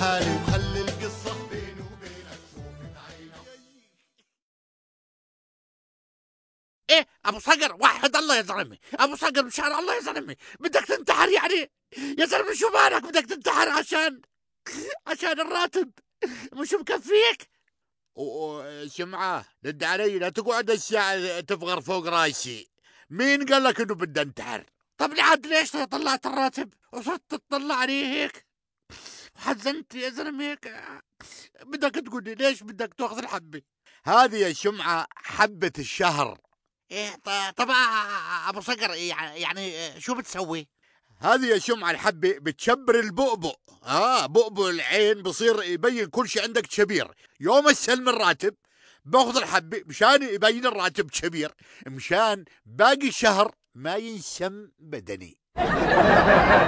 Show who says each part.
Speaker 1: حالي وخلي القصة بيني وبينك ايه ابو صقر وحد الله يا زلمه ابو صقر مشان الله يا زلمه بدك تنتحر يعني يا زلمه شو مالك بدك تنتحر عشان
Speaker 2: عشان الراتب مش مكفيك وسمعة رد علي لا تقعد الساعة تفغر فوق راسي مين قال لك انه بدي انتحر طب لعد ليش طلعت الراتب وصرت عليه هيك احسنت يا زلمه هيك بدك تقول لي ليش بدك تاخذ الحبه هذه يا شمعه حبه الشهر ايه طبعا ابو صقر يعني شو بتسوي هذه يا شمعة الحبة بتشبر البؤبؤ اه بؤبؤ العين بصير يبين كل شيء عندك كبير يوم السلم الراتب باخذ الحبة مشان يبين الراتب كبير مشان باقي الشهر ما ينسم بدني